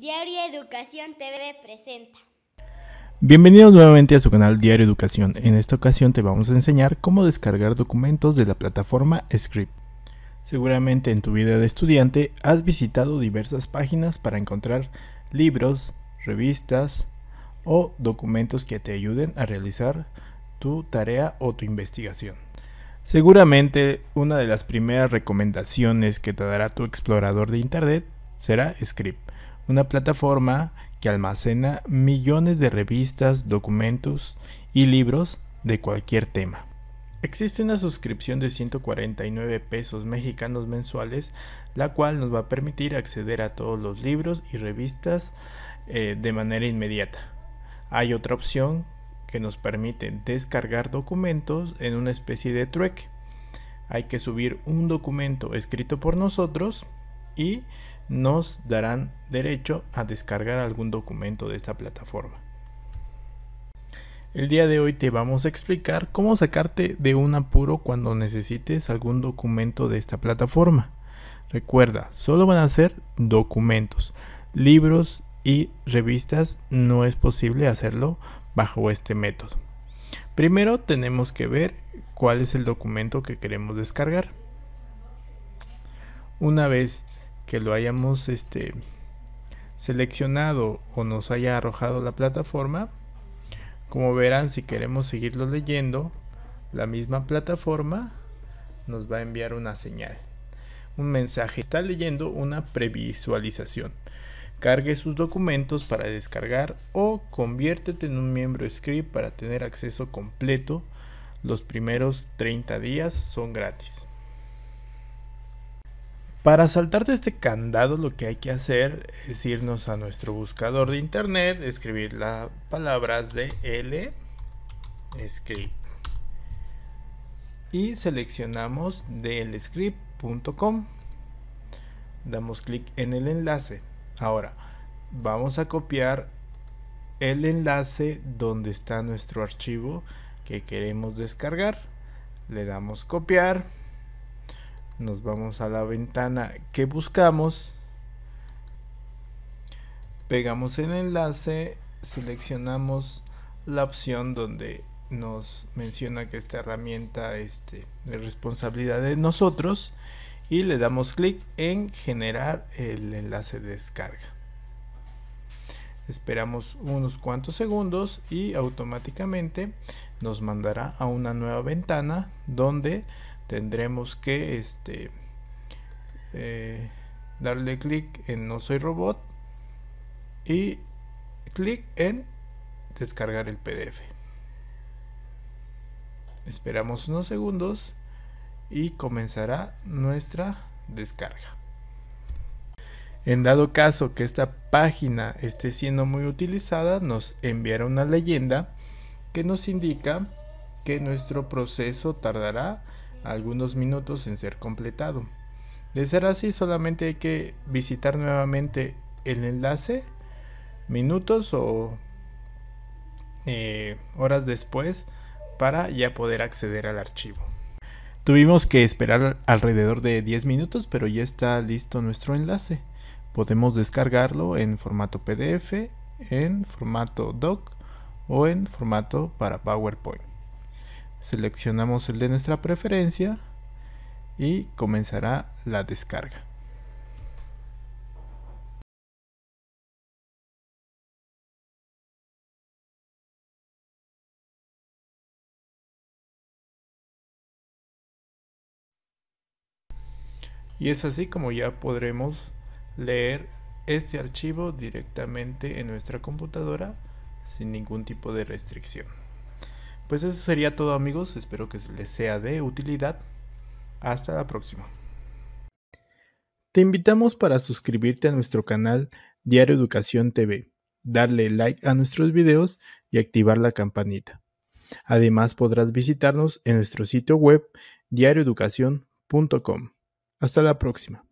Diario Educación TV presenta. Bienvenidos nuevamente a su canal Diario Educación. En esta ocasión te vamos a enseñar cómo descargar documentos de la plataforma Script. Seguramente en tu vida de estudiante has visitado diversas páginas para encontrar libros, revistas o documentos que te ayuden a realizar tu tarea o tu investigación. Seguramente una de las primeras recomendaciones que te dará tu explorador de Internet será Script una plataforma que almacena millones de revistas, documentos y libros de cualquier tema. Existe una suscripción de 149 pesos mexicanos mensuales, la cual nos va a permitir acceder a todos los libros y revistas eh, de manera inmediata. Hay otra opción que nos permite descargar documentos en una especie de trueque. Hay que subir un documento escrito por nosotros y nos darán derecho a descargar algún documento de esta plataforma. El día de hoy te vamos a explicar cómo sacarte de un apuro cuando necesites algún documento de esta plataforma. Recuerda, solo van a ser documentos, libros y revistas. No es posible hacerlo bajo este método. Primero tenemos que ver cuál es el documento que queremos descargar. Una vez que lo hayamos este, seleccionado o nos haya arrojado la plataforma. Como verán, si queremos seguirlo leyendo, la misma plataforma nos va a enviar una señal. Un mensaje. Está leyendo una previsualización. Cargue sus documentos para descargar o conviértete en un miembro script para tener acceso completo. Los primeros 30 días son gratis. Para saltarte este candado lo que hay que hacer es irnos a nuestro buscador de internet, escribir las palabras de L script y seleccionamos dlscript.com. Damos clic en el enlace. Ahora vamos a copiar el enlace donde está nuestro archivo que queremos descargar. Le damos copiar nos vamos a la ventana que buscamos, pegamos el enlace, seleccionamos la opción donde nos menciona que esta herramienta este, de responsabilidad de nosotros y le damos clic en generar el enlace de descarga. Esperamos unos cuantos segundos y automáticamente nos mandará a una nueva ventana donde tendremos que este, eh, darle clic en no soy robot y clic en descargar el pdf esperamos unos segundos y comenzará nuestra descarga en dado caso que esta página esté siendo muy utilizada nos enviará una leyenda que nos indica que nuestro proceso tardará algunos minutos en ser completado. De ser así, solamente hay que visitar nuevamente el enlace minutos o eh, horas después para ya poder acceder al archivo. Tuvimos que esperar alrededor de 10 minutos, pero ya está listo nuestro enlace. Podemos descargarlo en formato PDF, en formato doc o en formato para PowerPoint seleccionamos el de nuestra preferencia y comenzará la descarga. Y es así como ya podremos leer este archivo directamente en nuestra computadora sin ningún tipo de restricción. Pues eso sería todo amigos, espero que les sea de utilidad. Hasta la próxima. Te invitamos para suscribirte a nuestro canal Diario Educación TV, darle like a nuestros videos y activar la campanita. Además podrás visitarnos en nuestro sitio web diarioeducación.com. Hasta la próxima.